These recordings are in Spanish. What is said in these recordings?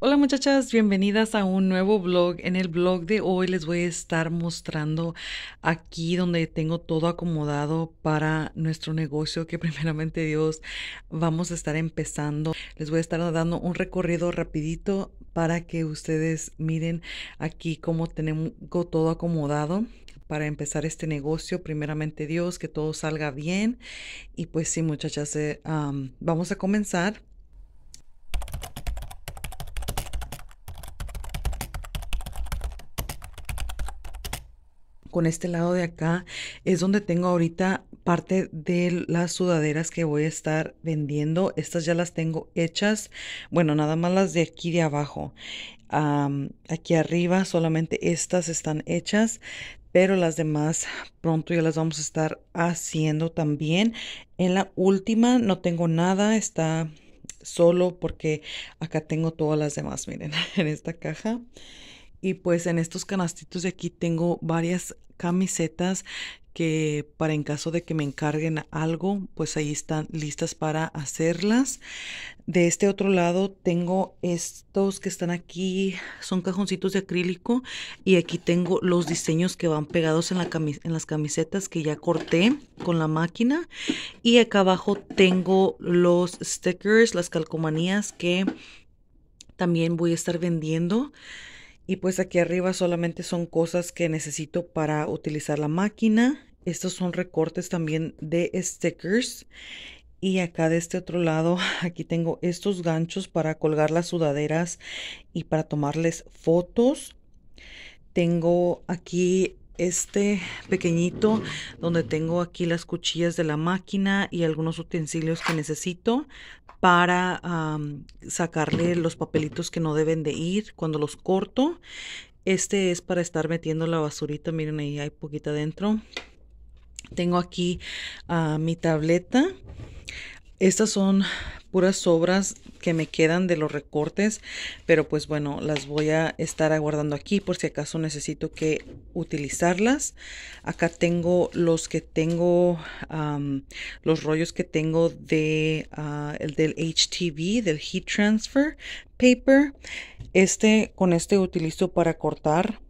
Hola muchachas, bienvenidas a un nuevo blog. En el blog de hoy les voy a estar mostrando aquí donde tengo todo acomodado para nuestro negocio que primeramente Dios vamos a estar empezando. Les voy a estar dando un recorrido rapidito para que ustedes miren aquí cómo tengo todo acomodado para empezar este negocio. Primeramente Dios, que todo salga bien. Y pues sí, muchachas, eh, vamos a comenzar. con este lado de acá es donde tengo ahorita parte de las sudaderas que voy a estar vendiendo. Estas ya las tengo hechas. Bueno, nada más las de aquí de abajo. aquí arriba solamente estas están hechas pero las demás pronto ya las vamos a estar haciendo también. En la última no tengo nada, está solo porque acá tengo todas las demás, miren, en esta caja. Y pues en estos canastitos de aquí tengo varias camisetas que para en caso de que me encarguen algo, pues ahí están listas para hacerlas. De este otro lado tengo estos que están aquí, son cajoncitos de acrílico y aquí tengo los diseños que van pegados en, la en las camisetas que ya corté con la máquina y acá abajo tengo los stickers, las calcomanías que también voy a estar vendiendo. Y pues aquí arriba solamente son cosas que necesito para utilizar la máquina. Estos son recortes también de stickers. Y acá de este otro lado, aquí tengo estos ganchos para colgar las sudaderas y para tomarles fotos. Tengo aquí este pequeñito donde tengo aquí las cuchillas de la máquina y algunos utensilios que necesito para sacarle los papelitos que no deben de ir cuando los corto. Este es para estar metiendo la basurita, miren ahí hay poquita dentro. Tengo aquí ah, mi tableta estas son puras obras que me quedan de los recortes, pero pues bueno, las voy a estar aguardando aquí por si acaso necesito que utilizarlas. Acá tengo los que tengo, los rollos que tengo de ah, el del HTV, del Heat Transfer Paper. Este, con este utilizo para cortar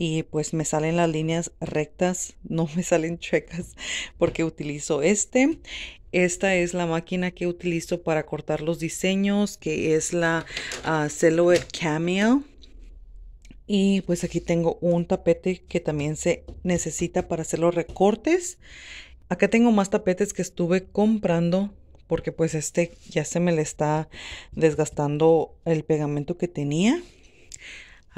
y pues me salen las líneas rectas, no me salen chuecas porque utilizo este esta es la máquina que utilizo para cortar los diseños, que es la ah, Silhouette Cameo. Y pues aquí tengo un tapete que también se necesita para hacer los recortes. Acá tengo más tapetes que estuve comprando porque pues este ya se me le está desgastando el pegamento que tenía.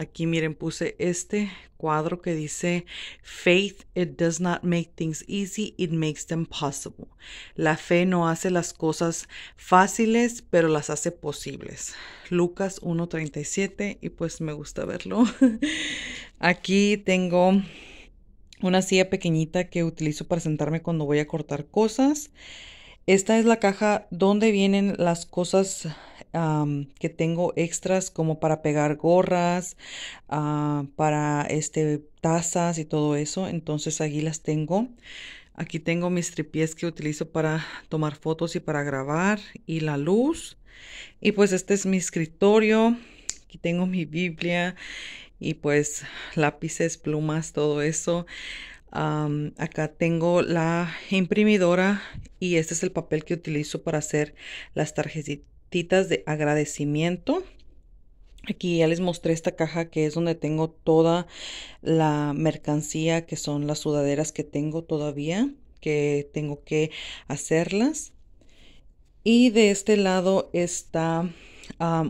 Aquí miren, puse este cuadro que dice, Faith, it does not make things easy, it makes them possible. La fe no hace las cosas fáciles, pero las hace posibles. Lucas 1.37 y pues me gusta verlo. Aquí tengo una silla pequeñita que utilizo para sentarme cuando voy a cortar cosas. Esta es la caja donde vienen las cosas que tengo extras como para pegar gorras, ah, para este, tazas y todo eso. Entonces aquí las tengo. Aquí tengo mis tripies que utilizo para tomar fotos y para grabar y la luz. Y pues este es mi escritorio. Aquí tengo mi Biblia y pues lápices, plumas, todo eso. acá tengo la imprimidora y este es el papel que utilizo para hacer las tarjetitas de agradecimiento. Aquí ya les mostré esta caja que es donde tengo toda la mercancía que son las sudaderas que tengo todavía, que tengo que hacerlas. Y de este lado está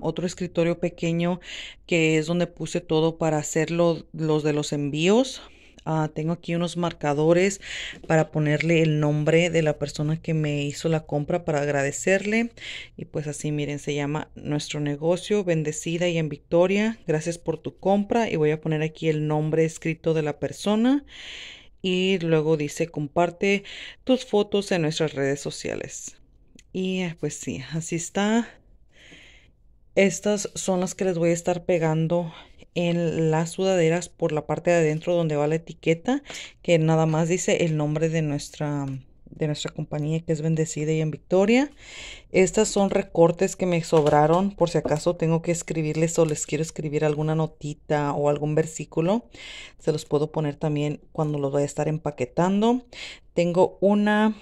otro escritorio pequeño que es donde puse todo para hacerlo los de los envíos Ah, tengo aquí unos marcadores para ponerle el nombre de la persona que me hizo la compra para agradecerle. Y pues así, miren, se llama nuestro negocio, bendecida y en victoria. Gracias por tu compra. Y voy a poner aquí el nombre escrito de la persona. Y luego dice, comparte tus fotos en nuestras redes sociales. Y eh, pues sí, así está. Estas son las que les voy a estar pegando en las sudaderas por la parte de adentro donde va la etiqueta, que nada más dice el nombre de nuestra de nuestra compañía que es Bendecida y en Victoria. Estas son recortes que me sobraron por si acaso tengo que escribirles o les quiero escribir alguna notita o algún versículo. Se los puedo poner también cuando los voy a estar empaquetando. Tengo una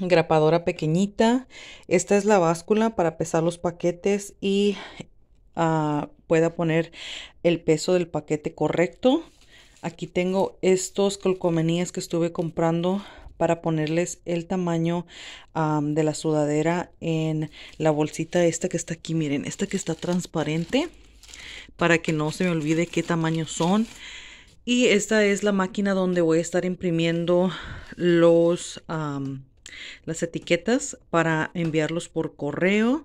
grapadora pequeñita. Esta es la báscula para pesar los paquetes y pueda poner el peso del paquete correcto. Aquí tengo estos colcomenías que estuve comprando para ponerles el tamaño de la sudadera en la bolsita esta que está aquí. Miren, esta que está transparente para que no se me olvide qué tamaño son. Y esta es la máquina donde voy a estar imprimiendo los, las etiquetas para enviarlos por correo.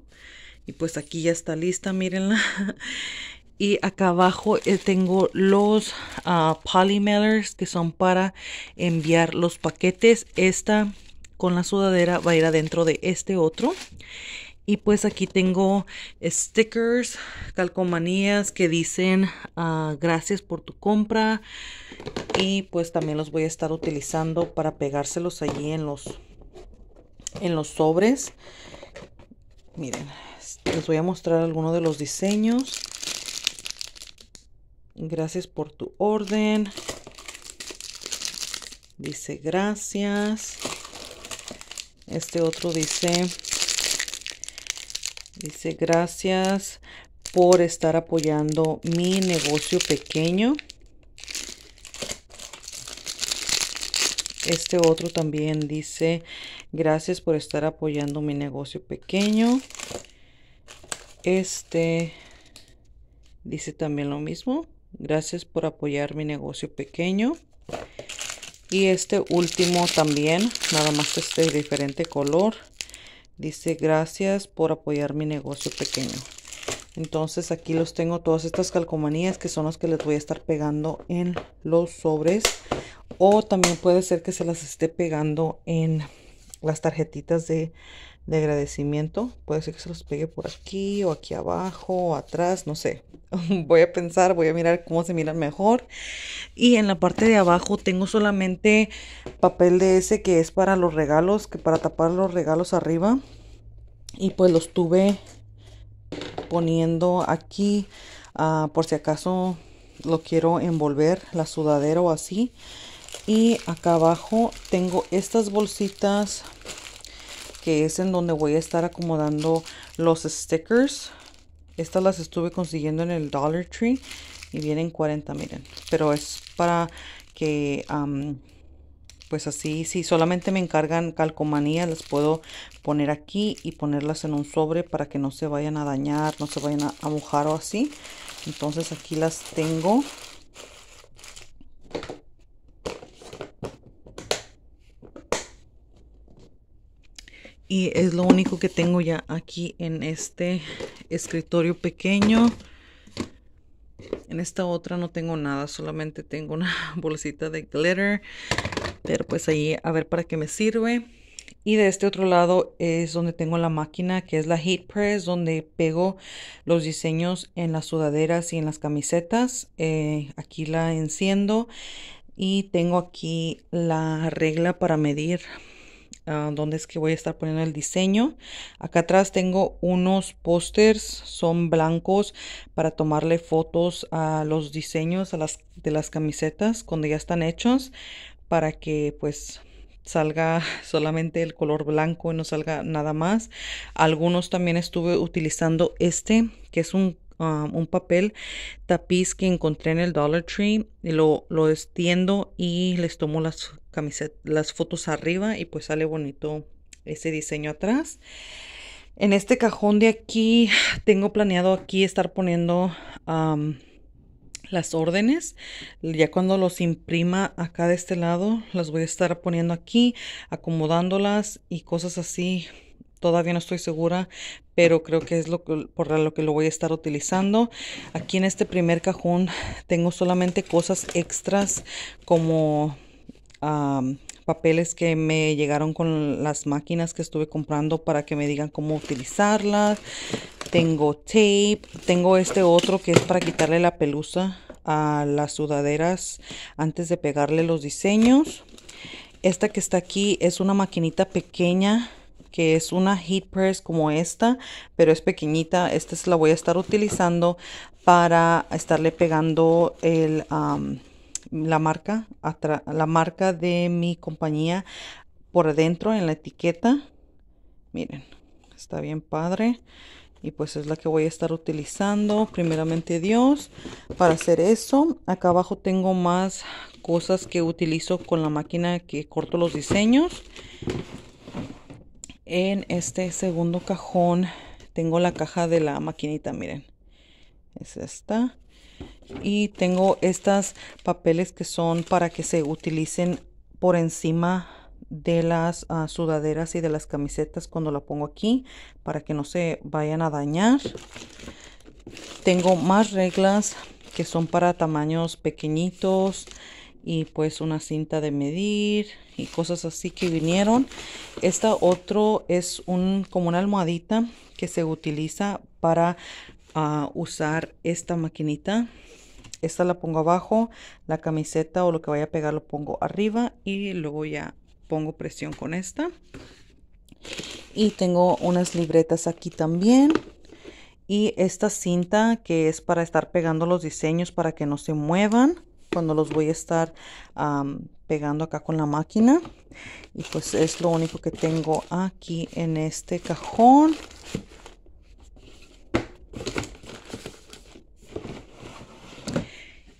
Y pues aquí ya está lista, mírenla. y acá abajo eh, tengo los uh, que son para enviar los paquetes. Esta con la sudadera va a ir adentro de este otro. Y pues aquí tengo eh, stickers, calcomanías que dicen ah, gracias por tu compra. Y pues también los voy a estar utilizando para pegárselos allí en los, en los sobres. Miren, les voy a mostrar algunos de los diseños. Gracias por tu orden. Dice gracias. Este otro dice, dice gracias por estar apoyando mi negocio pequeño. Este otro también dice, gracias por estar apoyando mi negocio pequeño. Este dice también lo mismo. Gracias por apoyar mi negocio pequeño. Y este último también, nada más que este diferente color. Dice gracias por apoyar mi negocio pequeño. Entonces aquí los tengo todas estas calcomanías que son las que les voy a estar pegando en los sobres. O también puede ser que se las esté pegando en las tarjetitas de de agradecimiento. Puede ser que se los pegue por aquí o aquí abajo o atrás, no sé. Voy a pensar, voy a mirar cómo se miran mejor. Y en la parte de abajo tengo solamente papel de ese que es para los regalos, que para tapar los regalos arriba. Y pues los tuve poniendo aquí ah, por si acaso lo quiero envolver la sudadera o así. Y acá abajo tengo estas bolsitas que es en donde voy a estar acomodando los stickers. Estas las estuve consiguiendo en el Dollar Tree y vienen 40, miren. Pero es para que, pues así, si solamente me encargan calcomanía, las puedo poner aquí y ponerlas en un sobre para que no se vayan a dañar, no se vayan a, a mojar o así. Entonces aquí las tengo. y es lo único que tengo ya aquí en este escritorio pequeño. En esta otra no tengo nada, solamente tengo una bolsita de glitter, pero pues ahí a ver para qué me sirve. Y de este otro lado es donde tengo la máquina que es la Heat Press, donde pego los diseños en las sudaderas y en las camisetas. Eh, aquí la enciendo y tengo aquí la regla para medir Ah, donde es que voy a estar poniendo el diseño. Acá atrás tengo unos pósters, son blancos para tomarle fotos a los diseños a las, de las camisetas cuando ya están hechos para que pues salga solamente el color blanco y no salga nada más. Algunos también estuve utilizando este, que es un, ah, papel tapiz que encontré en el Dollar Tree. Y lo, lo extiendo y les tomo las camisetas, las fotos arriba y pues sale bonito ese diseño atrás. En este cajón de aquí tengo planeado aquí estar poniendo las órdenes. Ya cuando los imprima acá de este lado, las voy a estar poniendo aquí, acomodándolas y cosas así. Todavía no estoy segura, pero creo que es lo por lo que lo voy a estar utilizando. Aquí en este primer cajón tengo solamente cosas extras como papeles que me llegaron con las máquinas que estuve comprando para que me digan cómo utilizarlas. Tengo tape, tengo este otro que es para quitarle la pelusa a las sudaderas antes de pegarle los diseños. Esta que está aquí es una maquinita pequeña que es una heat press como esta, pero es pequeñita. Esta es la voy a estar utilizando para estarle pegando el, la marca, la marca de mi compañía por adentro en la etiqueta. Miren, está bien padre. Y pues es la que voy a estar utilizando, primeramente Dios, para hacer eso. Acá abajo tengo más cosas que utilizo con la máquina que corto los diseños. En este segundo cajón tengo la caja de la maquinita, miren. Es esta y tengo estas papeles que son para que se utilicen por encima de las ah, sudaderas y de las camisetas cuando la pongo aquí para que no se vayan a dañar tengo más reglas que son para tamaños pequeñitos y pues una cinta de medir y cosas así que vinieron esta otro es un como una almohadita que se utiliza para usar esta maquinita. Esta la pongo abajo, la camiseta o lo que vaya a pegar lo pongo arriba y luego ya pongo presión con esta. Y tengo unas libretas aquí también. Y esta cinta que es para estar pegando los diseños para que no se muevan cuando los voy a estar pegando acá con la máquina. Y pues es lo único que tengo aquí en este cajón.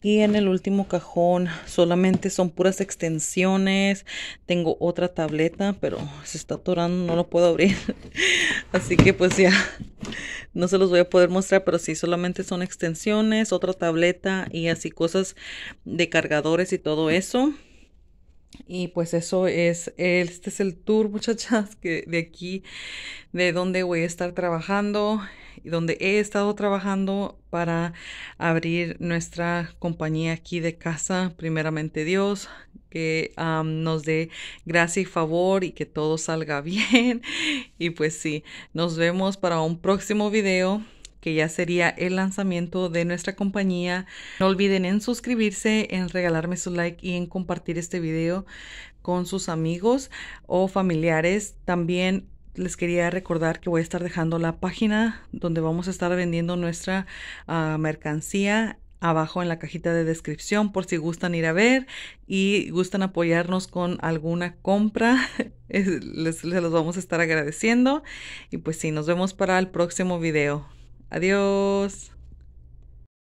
Y en el último cajón solamente son puras extensiones. Tengo otra tableta, pero se está atorando, no lo puedo abrir. Así que pues ya no se los voy a poder mostrar, pero sí solamente son extensiones, otra tableta y así cosas de cargadores y todo eso. Y pues eso es, este es el tour, muchachas, que de aquí, de donde voy a estar trabajando y donde he estado trabajando para abrir nuestra compañía aquí de casa, primeramente Dios, que nos dé gracia y favor y que todo salga bien. y pues sí, nos vemos para un próximo video que ya sería el lanzamiento de nuestra compañía. No olviden en suscribirse, en regalarme su like y en compartir este video con sus amigos o familiares. También les quería recordar que voy a estar dejando la página donde vamos a estar vendiendo nuestra ah, mercancía abajo en la cajita de descripción por si gustan ir a ver y gustan apoyarnos con alguna compra. Eh, les, los vamos a estar agradeciendo. Y pues sí, nos vemos para el próximo video. Adiós.